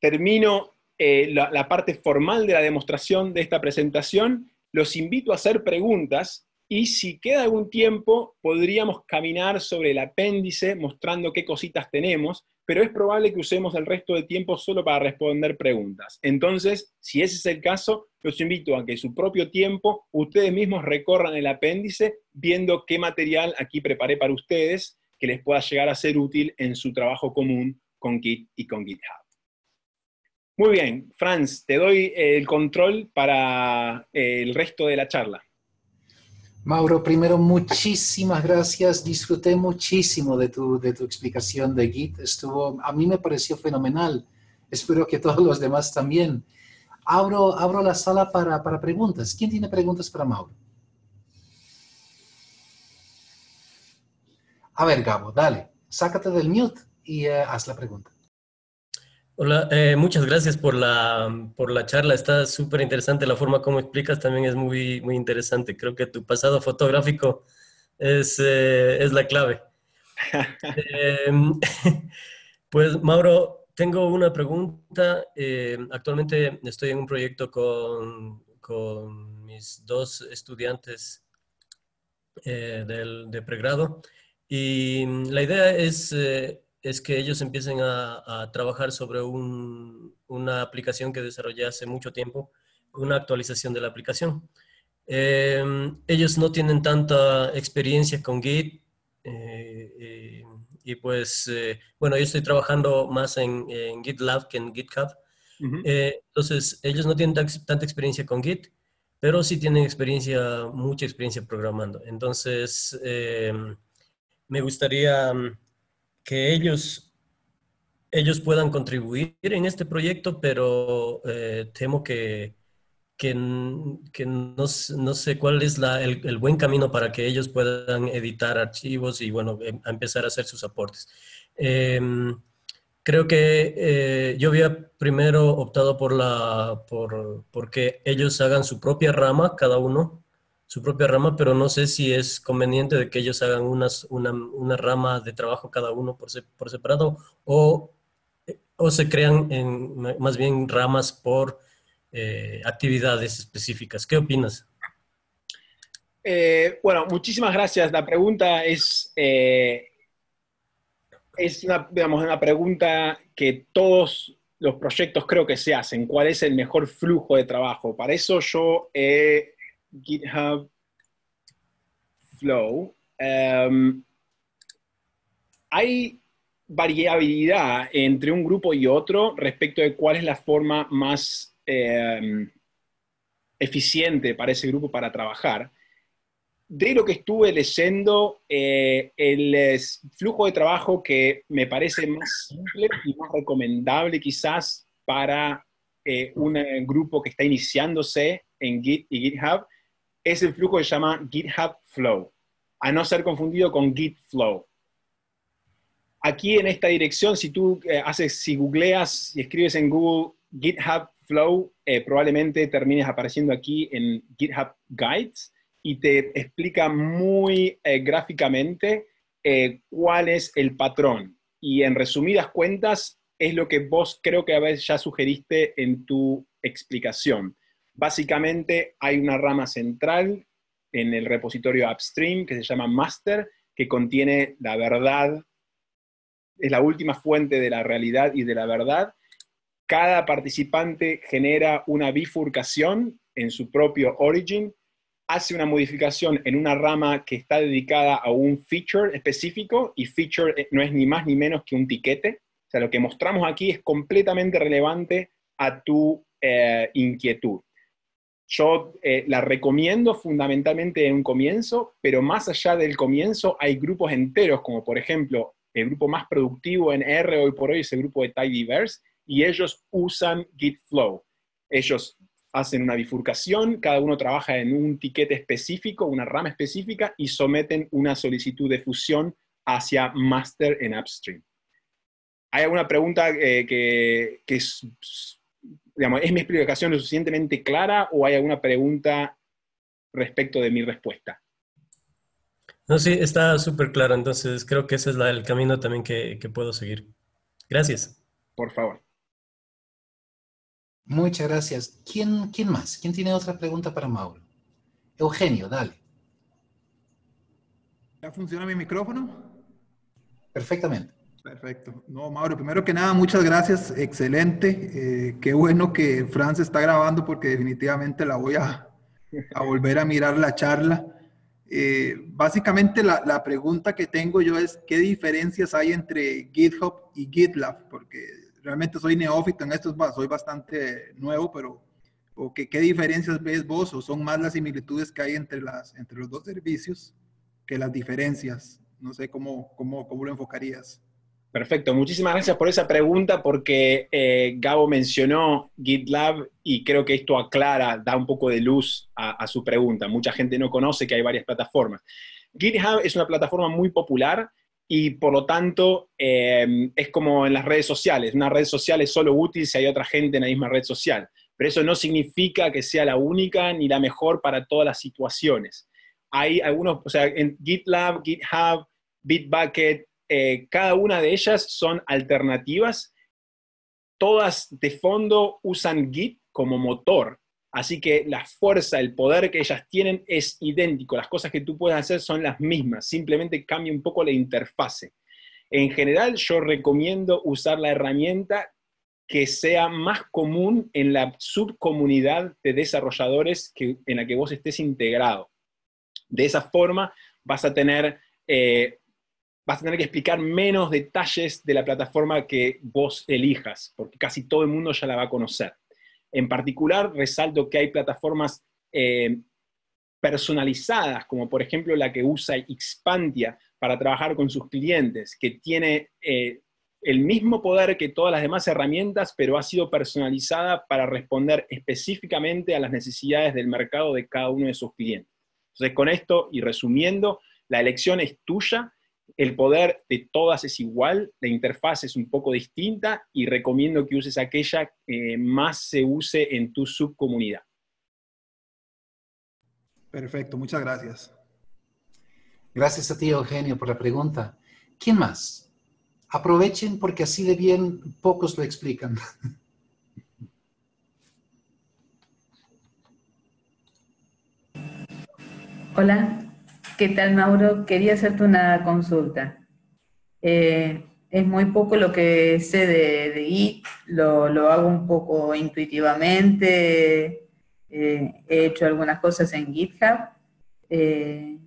termino eh, la parte formal de la demostración de esta presentación. Los invito a hacer preguntas y si queda algún tiempo, podríamos caminar sobre el apéndice mostrando qué cositas tenemos pero es probable que usemos el resto de tiempo solo para responder preguntas. Entonces, si ese es el caso, los invito a que su propio tiempo ustedes mismos recorran el apéndice viendo qué material aquí preparé para ustedes que les pueda llegar a ser útil en su trabajo común con Git y con GitHub. Muy bien, Franz, te doy el control para eh, el resto de la charla. Mauro, primero muchísimas gracias. Disfruté muchísimo de tu, de tu explicación de Git. Estuvo, a mí me pareció fenomenal. Espero que todos los demás también. Abro, abro la sala para, para preguntas. ¿Quién tiene preguntas para Mauro? A ver, Gabo, dale. Sácate del mute y eh, haz la pregunta. Hola, eh, muchas gracias por la, charla. Está súper interesante la forma como explicas, también es muy, muy interesante. Creo que tu pasado fotográfico es, eh, la clave. Em, pues Mauro, tengo una pregunta. Em, actualmente estoy en un proyecto con, mis dos estudiantes eh, del, de pregrado y mm, la idea es es que ellos empiecen a, trabajar sobre una aplicación que desarrollé hace mucho tiempo, una actualización de la aplicación. Em, ellos no tienen tanta experiencia con Git eh, eh, y, pues, eh, bueno, yo estoy trabajando más en, GitLab que en GitHub. entonces, ellos no tienen tanta experiencia con Git, pero sí tienen experiencia, mucha experiencia programando. Entonces, em, me gustaría mm, que ellos, ellos puedan contribuir en este proyecto, pero eh, temo que, no, sé cuál es la, el, buen camino para que ellos puedan editar archivos y, bueno, em, empezar a hacer sus aportes. Em, creo que eh, yo había primero optado por la, por, porque ellos hagan su propia rama, cada uno, su propia rama, pero no sé si es conveniente de que ellos hagan una, una rama de trabajo cada uno por, separado o, o, se crean en, más bien ramas por eh, actividades específicas. ¿Qué opinas? Eh, bueno, muchísimas gracias. La pregunta es, eh, es una, una pregunta que todos los proyectos creo que se hacen. ¿Cuál es el mejor flujo de trabajo? Para eso yo he GitHub Flow, em, hay variabilidad entre un grupo y otro respecto de cuál es la forma más em, eficiente para ese grupo para trabajar. De lo que estuve leyendo, eh, el flujo de trabajo que me parece más simple y más recomendable quizás para eh, un eh, grupo que está iniciándose en Git y GitHub es el flujo que se llama GitHub Flow, a no ser confundido con Git Flow. Aquí en esta dirección, si tú eh, haces, si googleas y escribes en Google GitHub Flow, eh, probablemente termines apareciendo aquí en GitHub Guides y te explica muy eh, gráficamente cuál es el patrón. Y en resumidas cuentas, es lo que vos creo que a veces ya sugeriste en tu explicación. Básicamente hay una rama central en el repositorio upstream que se llama master, que contiene la verdad, es la última fuente de la realidad y de la verdad. Cada participante genera una bifurcación en su propio origin, hace una modificación en una rama que está dedicada a un feature específico y feature eh, no es ni más ni menos que un tiquete. O sea, lo que mostramos aquí es completamente relevante a tu eh, inquietud. Yo eh, la recomiendo fundamentalmente en un comienzo, pero más allá del comienzo hay grupos enteros, como por ejemplo el grupo más productivo en R hoy por hoy es el grupo de Tidyverse, y ellos usan GitFlow. Ellos hacen una bifurcación, cada uno trabaja en un tiquete específico, una rama específica, y someten una solicitud de fusión hacia Master en Upstream. ¿Hay alguna pregunta eh, que, que ¿es mi explicación lo suficientemente clara o hay alguna pregunta respecto de mi respuesta? No, sí, está súper claro. entonces creo que ese es el camino también que, puedo seguir. Gracias. Por favor. Muchas gracias. ¿Quién, ¿Quién más? ¿Quién tiene otra pregunta para Mauro? Eugenio, dale. ¿Ya funciona mi micrófono? Perfectamente. Perfecto. No, Mauro, primero que nada, muchas gracias. Excelente. Eh, qué bueno que Fran está grabando porque definitivamente la voy a, volver a mirar la charla. Eh, básicamente la, pregunta que tengo yo es, ¿qué diferencias hay entre GitHub y GitLab? Porque realmente soy neófito en esto, soy bastante nuevo, pero ¿o que, ¿qué diferencias ves vos? ¿O son más las similitudes que hay entre, las, entre los dos servicios que las diferencias? No sé cómo, cómo, cómo lo enfocarías. Perfecto, muchísimas gracias por esa pregunta porque eh, Gabo mencionó GitLab y creo que esto aclara, da un poco de luz a, su pregunta. Mucha gente no conoce que hay varias plataformas. GitHub es una plataforma muy popular y por lo tanto em, es como en las redes sociales. Una red social es solo útil si hay otra gente en la misma red social, pero eso no significa que sea la única ni la mejor para todas las situaciones. Hay algunos, o sea, en GitLab, GitHub, Bitbucket, eh, cada una de ellas son alternativas, todas de fondo usan Git como motor, así que la fuerza, el poder que ellas tienen es idéntico, las cosas que tú puedes hacer son las mismas, simplemente cambia un poco la interfase. En general, yo recomiendo usar la herramienta que sea más común en la subcomunidad de desarrolladores en la que vos estés integrado. De esa forma vas a tener eh, vas a tener que explicar menos detalles de la plataforma que vos elijas, porque casi todo el mundo ya la va a conocer. En particular, resalto que hay plataformas eh, personalizadas, como por ejemplo la que usa Expantia para trabajar con sus clientes, que tiene eh, el mismo poder que todas las demás herramientas, pero ha sido personalizada para responder específicamente a las necesidades del mercado de cada uno de sus clientes. Entonces, con esto y resumiendo, la elección es tuya, el poder de todas es igual, la interfaz es un poco distinta y recomiendo que uses aquella que más se use en tu subcomunidad. Perfecto, muchas gracias. Gracias a ti, Eugenio, por la pregunta. ¿Quién más? Aprovechen porque así de bien pocos lo explican. Hola, ¿Qué tal, Mauro? Quería hacerte una consulta. Eh, es muy poco lo que sé de, Git. lo, hago un poco intuitivamente, eh, he hecho algunas cosas en GitHub, eh,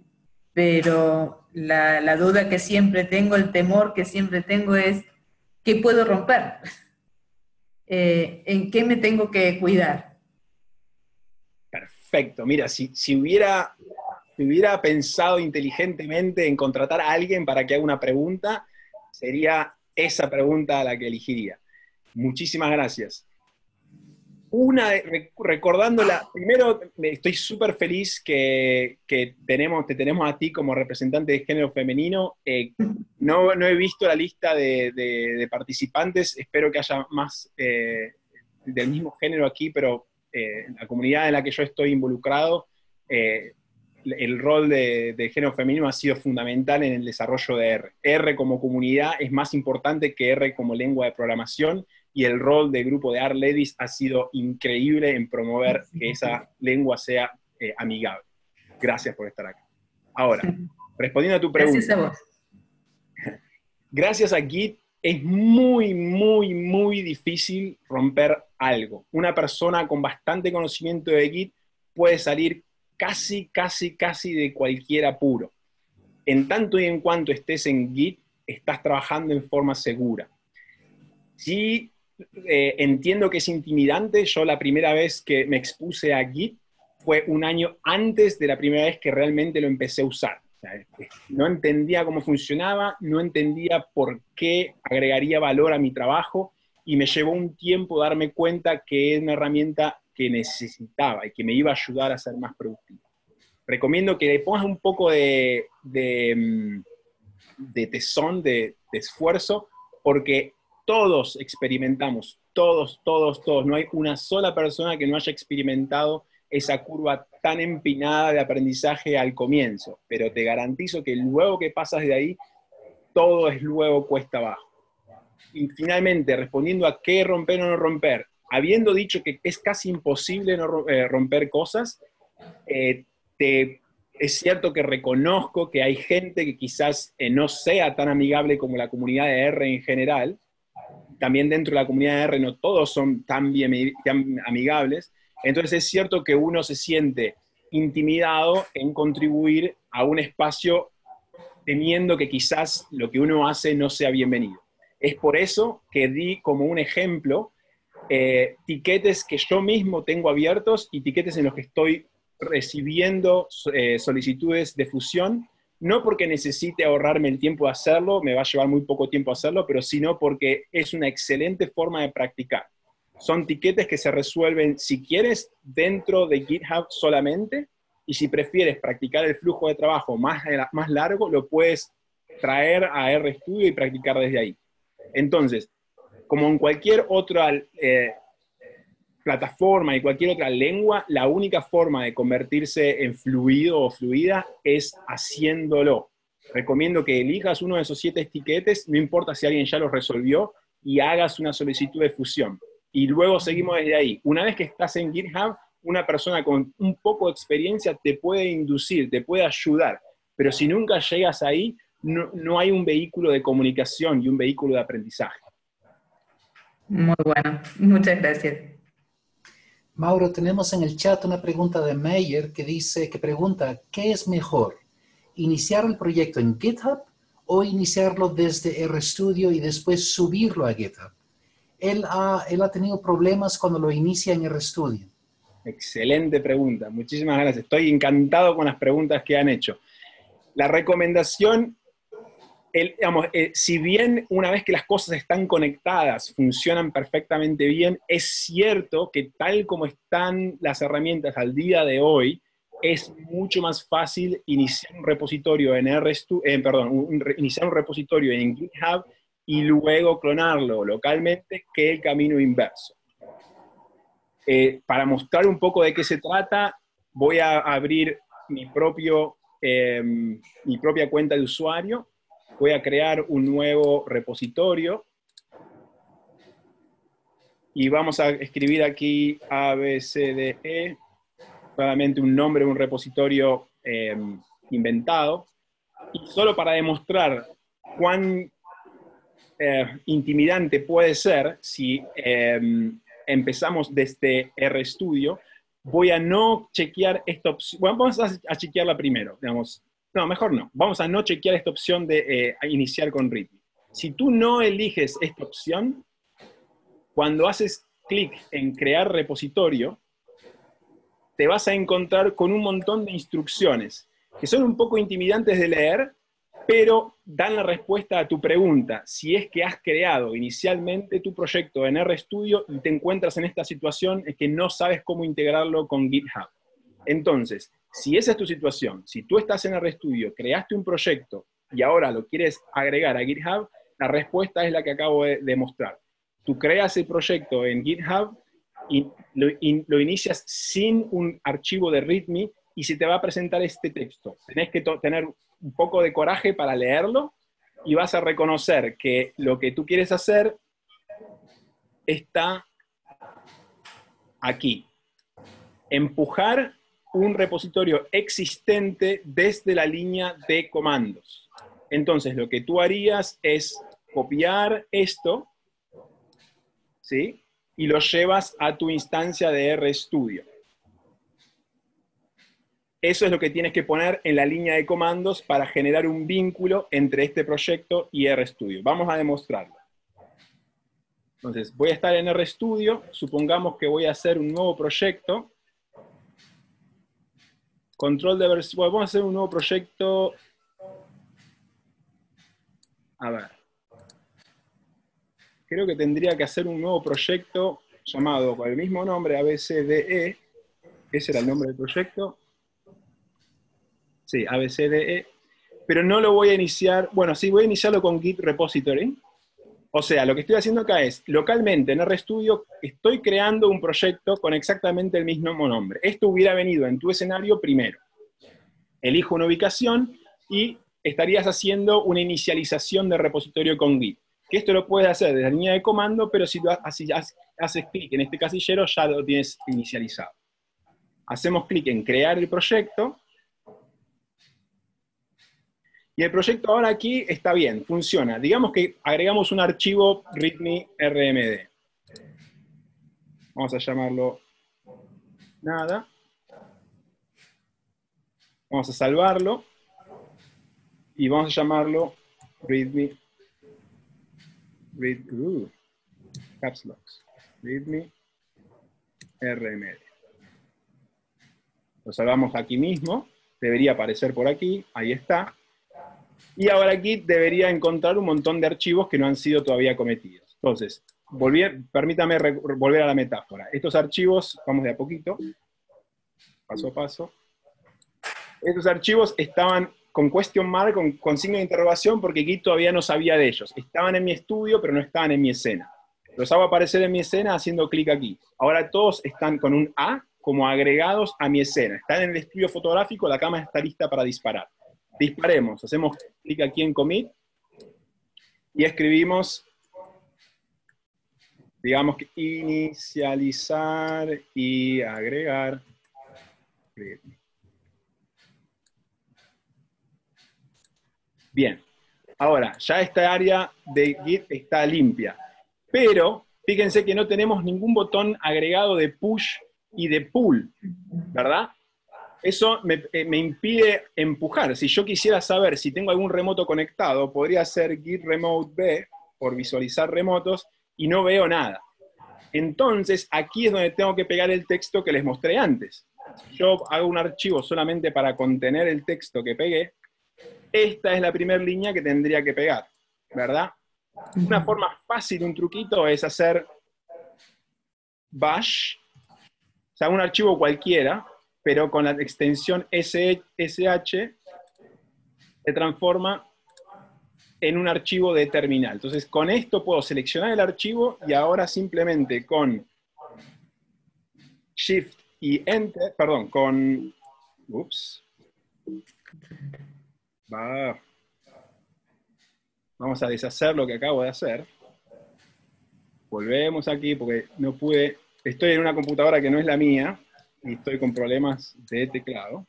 pero la, duda que siempre tengo, el temor que siempre tengo es, ¿qué puedo romper? ¿En qué me tengo que cuidar? Perfecto, mira, si, si hubiera si hubiera pensado inteligentemente en contratar a alguien para que haga una pregunta, sería esa pregunta a la que elegiría. Muchísimas gracias. Una, recordándola, primero estoy súper feliz que, tenemos, te tenemos a ti como representante de género femenino. Eh, no, he visto la lista de, participantes, espero que haya más eh, del mismo género aquí, pero eh, la comunidad en la que yo estoy involucrado el rol de, género femenino ha sido fundamental en el desarrollo de R. R como comunidad es más importante que R como lengua de programación y el rol del grupo de R Ladies ha sido increíble en promover que esa lengua sea eh, amigable. Gracias por estar acá. Ahora, respondiendo a tu pregunta. Gracias a Gracias a Git es muy, muy, muy difícil romper algo. Una persona con bastante conocimiento de Git puede salir casi, casi, casi de cualquier apuro. En tanto y en cuanto estés en Git, estás trabajando en forma segura. Sí, eh, entiendo que es intimidante. Yo la primera vez que me expuse a Git fue un año antes de la primera vez que realmente lo empecé a usar. no entendía cómo funcionaba, no entendía por qué agregaría valor a mi trabajo y me llevó un tiempo darme cuenta que es una herramienta que necesitaba y que me iba a ayudar a ser más productivo. Recomiendo que le pongas un poco de, mm, tesón, de esfuerzo, porque todos experimentamos, todos, todos, todos. No hay una sola persona que no haya experimentado esa curva tan empinada de aprendizaje al comienzo, pero te garantizo que luego que pasas de ahí, todo es luego cuesta abajo. Y finalmente, respondiendo a qué romper o no romper, habiendo dicho que es casi imposible no eh, romper cosas, eh, es cierto que reconozco que hay gente que quizás eh, no sea tan amigable como la comunidad de R en general. También dentro de la comunidad de R no todos son tan, bien, amigables. Entonces es cierto que uno se siente intimidado en contribuir a un espacio temiendo que quizás lo que uno hace no sea bienvenido. Es por eso que di como un ejemplo eh, tiquetes que yo mismo tengo abiertos y tiquetes en los que estoy recibiendo eh, solicitudes de fusión, no porque necesite ahorrarme el tiempo de hacerlo, me va a llevar muy poco tiempo hacerlo, pero sino porque es una excelente forma de practicar. Son tiquetes que se resuelven, si quieres, dentro de GitHub solamente, y si prefieres practicar el flujo de trabajo más, eh, más largo, lo puedes traer a RStudio y practicar desde ahí. Entonces, como en cualquier otra eh, plataforma y cualquier otra lengua, la única forma de convertirse en fluido o fluida es haciéndolo. Recomiendo que elijas uno de esos siete etiquetes, no importa si alguien ya lo resolvió, y hagas una solicitud de fusión. Y luego seguimos desde ahí. Una vez que estás en GitHub, una persona con un poco de experiencia te puede inducir, te puede ayudar. Pero si nunca llegas ahí, no hay un vehículo de comunicación y un vehículo de aprendizaje. Muy bueno, muchas gracias. Mauro, tenemos en el chat una pregunta de Meyer que dice, que pregunta, ¿qué es mejor? ¿Iniciar el proyecto en GitHub o iniciarlo desde RStudio y después subirlo a GitHub? Él ha, él ha tenido problemas cuando lo inicia en RStudio. Excelente pregunta, muchísimas gracias. Estoy encantado con las preguntas que han hecho. La recomendación digamos, eh, si bien una vez que las cosas están conectadas, funcionan perfectamente bien, es cierto que tal como están las herramientas al día de hoy, es mucho más fácil iniciar un repositorio en GitHub y luego clonarlo localmente que el camino inverso. Eh, para mostrar un poco de qué se trata, voy a abrir mi, propio, eh, mi propia cuenta de usuario Voy a crear un nuevo repositorio y vamos a escribir aquí ABCDE, claramente un nombre, un repositorio em, inventado, y solo para demostrar cuán eh, intimidante puede ser si em, empezamos desde RStudio, voy a no chequear esta opción, vamos a, a chequearla primero, digamos, no, mejor no. Vamos a no chequear esta opción de eh, iniciar con ritmo. Si tú no eliges esta opción, cuando haces clic en crear repositorio, te vas a encontrar con un montón de instrucciones que son un poco intimidantes de leer, pero dan la respuesta a tu pregunta. Si es que has creado inicialmente tu proyecto en RStudio y te encuentras en esta situación es que no sabes cómo integrarlo con GitHub. Entonces, si esa es tu situación, si tú estás en el RStudio, creaste un proyecto y ahora lo quieres agregar a GitHub, la respuesta es la que acabo de, mostrar. Tú creas el proyecto en GitHub y lo, lo, inicias sin un archivo de README y se te va a presentar este texto. Tenés que tener un poco de coraje para leerlo y vas a reconocer que lo que tú quieres hacer está aquí. Empujar un repositorio existente desde la línea de comandos. Entonces, lo que tú harías es copiar esto, ¿sí? Y lo llevas a tu instancia de RStudio. Eso es lo que tienes que poner en la línea de comandos para generar un vínculo entre este proyecto y RStudio. Vamos a demostrarlo. Entonces, voy a estar en RStudio, supongamos que voy a hacer un nuevo proyecto, Control de versión. Bueno, vamos a hacer un nuevo proyecto. A ver. Creo que tendría que hacer un nuevo proyecto llamado con el mismo nombre ABCDE. Ese era el nombre del proyecto. Sí, ABCDE. Pero no lo voy a iniciar. Bueno, sí, voy a iniciarlo con Git Repository. O sea, lo que estoy haciendo acá es, localmente en RStudio estoy creando un proyecto con exactamente el mismo nombre. Esto hubiera venido en tu escenario primero. Elijo una ubicación y estarías haciendo una inicialización de repositorio con Git. Que esto lo puedes hacer desde la línea de comando, pero si tú haces clic en este casillero ya lo tienes inicializado. Hacemos clic en crear el proyecto y el proyecto ahora aquí está bien, funciona. Digamos que agregamos un archivo README RMD. Vamos a llamarlo nada. Vamos a salvarlo y vamos a llamarlo readme uh, readme caps readme rmd. Lo salvamos aquí mismo, debería aparecer por aquí, ahí está. Y ahora aquí debería encontrar un montón de archivos que no han sido todavía cometidos. Entonces, permítame volver a la metáfora. Estos archivos, vamos de a poquito, paso a paso. Estos archivos estaban con question mark, con, signo de interrogación, porque Git todavía no sabía de ellos. Estaban en mi estudio, pero no estaban en mi escena. Los hago aparecer en mi escena haciendo clic aquí. Ahora todos están con un A como agregados a mi escena. Están en el estudio fotográfico, la cámara está lista para disparar disparemos. Hacemos clic aquí en commit y escribimos, digamos que inicializar y agregar. Bien, ahora ya esta área de Git está limpia, pero fíjense que no tenemos ningún botón agregado de push y de pull, ¿verdad? eso eh, me, impide empujar. Si yo quisiera saber si tengo algún remoto conectado, podría hacer git remote b por visualizar remotos y no veo nada. Entonces, aquí es donde tengo que pegar el texto que les mostré antes. Yo hago un archivo solamente para contener el texto que pegué. Esta es la primera línea que tendría que pegar, ¿verdad? Una forma fácil, un truquito, es hacer bash, o sea, un archivo cualquiera, pero con la extensión SH se transforma en un archivo de terminal. Entonces, con esto puedo seleccionar el archivo y ahora simplemente con Shift y Enter, perdón, con... Ups. Vamos a deshacer lo que acabo de hacer. Volvemos aquí porque no pude... Estoy en una computadora que no es la mía y estoy con problemas de teclado.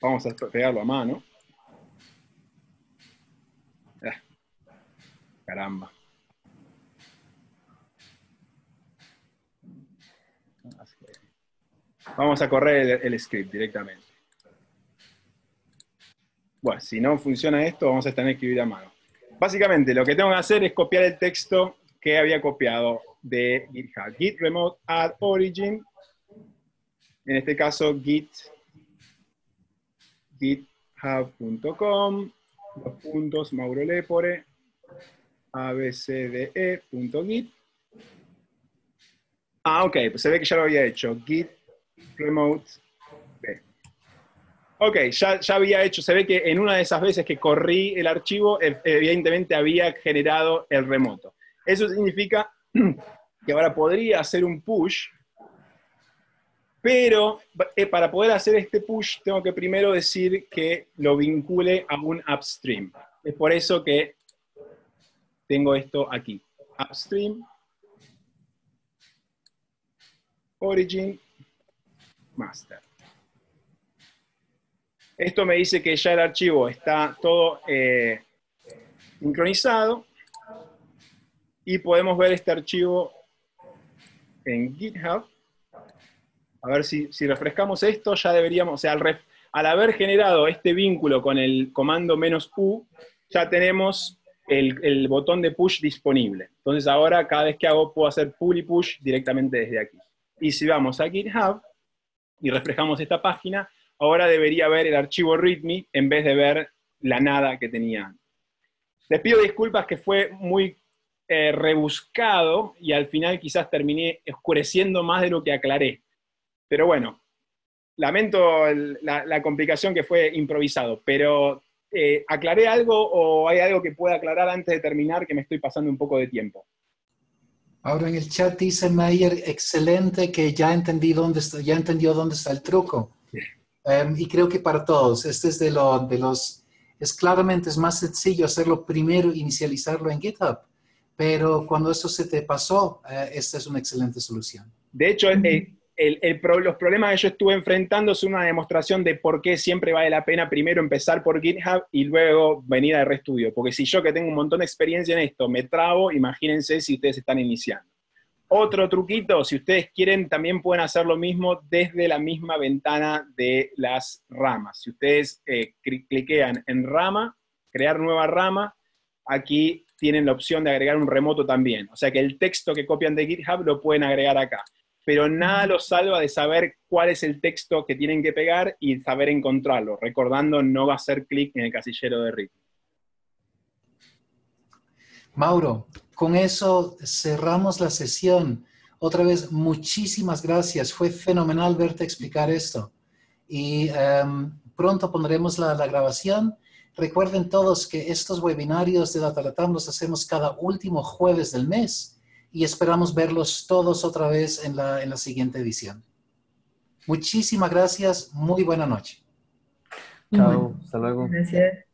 Vamos a pegarlo a mano. Ah, caramba. Vamos a correr el, script directamente. Bueno, si no funciona esto, vamos a tener que ir a mano. Básicamente, lo que tengo que hacer es copiar el texto que había copiado de GitHub. Git Remote Add Origin, en este caso Git, github.com, puntos Mauro Lepore, abcde.git. Ah, ok, pues se ve que ya lo había hecho. Git Remote Ok, ya, ya, había hecho, se ve que en una de esas veces que corrí el archivo, evidentemente había generado el remoto. Eso significa que ahora podría hacer un push, pero eh, para poder hacer este push tengo que primero decir que lo vincule a un upstream. Es por eso que tengo esto aquí. Upstream, origin, master. Esto me dice que ya el archivo está todo eh, sincronizado y podemos ver este archivo en GitHub. A ver si, refrescamos esto, ya deberíamos, o sea, al, haber generado este vínculo con el comando menos U, ya tenemos el, el, botón de push disponible. Entonces ahora cada vez que hago puedo hacer pull y push directamente desde aquí. Y si vamos a GitHub y reflejamos esta página, ahora debería ver el archivo README en vez de ver la nada que tenía Les pido disculpas que fue muy eh, rebuscado y al final quizás terminé oscureciendo más de lo que aclaré. Pero bueno, lamento la, complicación que fue improvisado, pero eh, ¿aclaré algo o hay algo que pueda aclarar antes de terminar que me estoy pasando un poco de tiempo? Ahora en el chat dice Mayer, excelente, que ya entendí dónde está, ya entendió dónde está el truco. Em, y creo que para todos, este es de, lo, de los, es claramente es más sencillo hacerlo primero, inicializarlo en GitHub pero cuando eso se te pasó, eh, esta es una excelente solución. De hecho, eh, el, los problemas que yo estuve enfrentando son una demostración de por qué siempre vale la pena primero empezar por GitHub y luego venir a restudio. Porque si yo que tengo un montón de experiencia en esto me trabo, imagínense si ustedes están iniciando. Otro truquito, si ustedes quieren, también pueden hacer lo mismo desde la misma ventana de las ramas. Si ustedes eh, cliquean en rama, crear nueva rama, aquí tienen la opción de agregar un remoto también. O sea que el texto que copian de GitHub lo pueden agregar acá. Pero nada los salva de saber cuál es el texto que tienen que pegar y saber encontrarlo, recordando no va a ser clic en el casillero de rip Mauro, con eso cerramos la sesión. Otra vez, muchísimas gracias. Fue fenomenal verte explicar esto. Y em, pronto pondremos la grabación Recuerden todos que estos webinarios de Datalatam los hacemos cada último jueves del mes y esperamos verlos todos otra vez en la, en la siguiente edición. Muchísimas gracias, muy buena noche. Chao, hasta luego. Gracias.